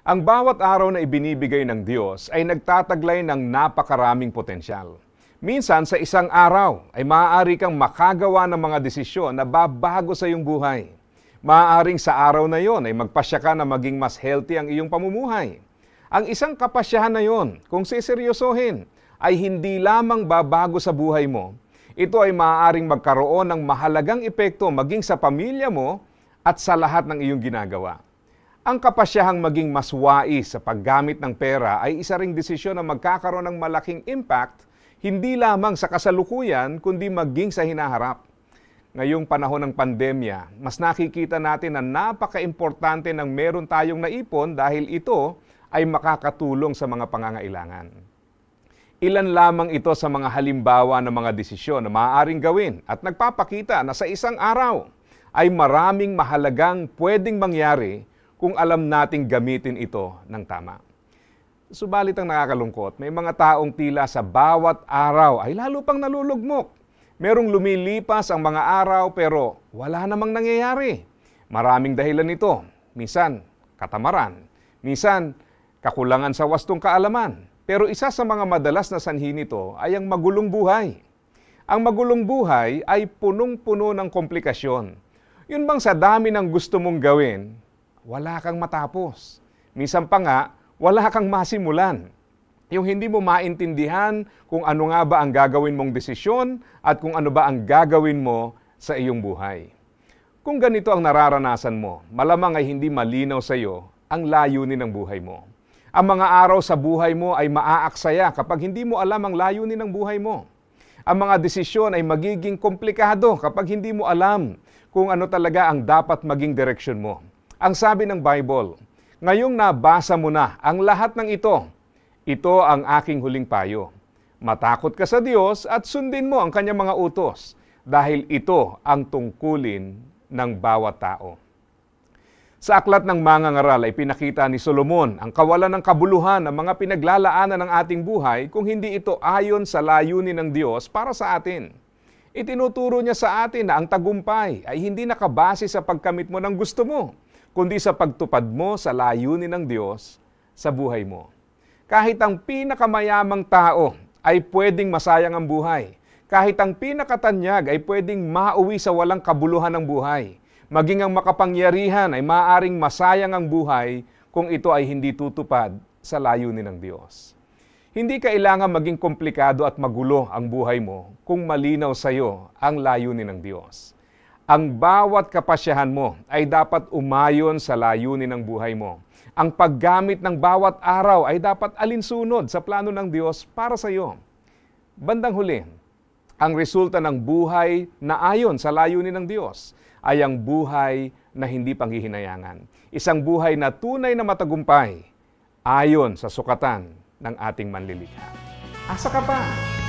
Ang bawat araw na ibinibigay ng Diyos ay nagtataglay ng napakaraming potensyal. Minsan sa isang araw ay maaari kang makagawa ng mga desisyon na babago sa iyong buhay. Maaaring sa araw na yon ay magpasya ka na maging mas healthy ang iyong pamumuhay. Ang isang kapasyahan na yon, kung siseryosohin, ay hindi lamang babago sa buhay mo. Ito ay maaaring magkaroon ng mahalagang epekto maging sa pamilya mo at sa lahat ng iyong ginagawa. Ang kapasyahang maging mas wais sa paggamit ng pera ay isa ring desisyon na magkakaroon ng malaking impact hindi lamang sa kasalukuyan kundi maging sa hinaharap. Ngayong panahon ng pandemya, mas nakikita natin na napaka-importante ng meron tayong naipon dahil ito ay makakatulong sa mga pangangailangan. Ilan lamang ito sa mga halimbawa ng mga desisyon na maaaring gawin at nagpapakita na sa isang araw ay maraming mahalagang pwedeng mangyari kung alam nating gamitin ito ng tama. Subalit ang nakakalungkot, may mga taong tila sa bawat araw ay lalo pang nalulugmok. Merong lumilipas ang mga araw pero wala namang nangyayari. Maraming dahilan nito. Minsan, katamaran. Minsan, kakulangan sa wastong kaalaman. Pero isa sa mga madalas na sanhi nito ay ang magulong buhay. Ang magulong buhay ay punong-puno ng komplikasyon. Yun bang sa dami ng gusto mong gawin, wala kang matapos. Minsan pa nga, wala kang masimulan. Yung hindi mo maintindihan kung ano nga ba ang gagawin mong desisyon at kung ano ba ang gagawin mo sa iyong buhay. Kung ganito ang nararanasan mo, malamang ay hindi malinaw sa iyo ang layunin ng buhay mo. Ang mga araw sa buhay mo ay maaaksaya kapag hindi mo alam ang layunin ng buhay mo. Ang mga desisyon ay magiging komplikado kapag hindi mo alam kung ano talaga ang dapat maging direksyon mo. Ang sabi ng Bible, ngayong nabasa mo na ang lahat ng ito, ito ang aking huling payo. Matakot ka sa Diyos at sundin mo ang kanyang mga utos dahil ito ang tungkulin ng bawat tao. Sa aklat ng mga ngaral ay pinakita ni Solomon ang kawalan ng kabuluhan ng mga pinaglalaanan ng ating buhay kung hindi ito ayon sa layunin ng Diyos para sa atin. Itinuturo niya sa atin na ang tagumpay ay hindi nakabase sa pagkamit mo ng gusto mo, kundi sa pagtupad mo sa layunin ng Diyos sa buhay mo. Kahit ang pinakamayamang tao ay pwedeng masayang ang buhay. Kahit ang pinakatanyag ay pwedeng mauwi sa walang kabuluhan ng buhay. Maging ang makapangyarihan ay maaring masayang ang buhay kung ito ay hindi tutupad sa layunin ng Diyos. Hindi kailangan maging komplikado at magulo ang buhay mo kung malinaw sa iyo ang layunin ng Diyos. Ang bawat kapasyahan mo ay dapat umayon sa layunin ng buhay mo. Ang paggamit ng bawat araw ay dapat alinsunod sa plano ng Diyos para sa iyo. Bandang huli, ang resulta ng buhay na ayon sa layunin ng Diyos ay ang buhay na hindi panghihinayangan. Isang buhay na tunay na matagumpay ayon sa sukatan ng ating manlilikha. Asa ka pa?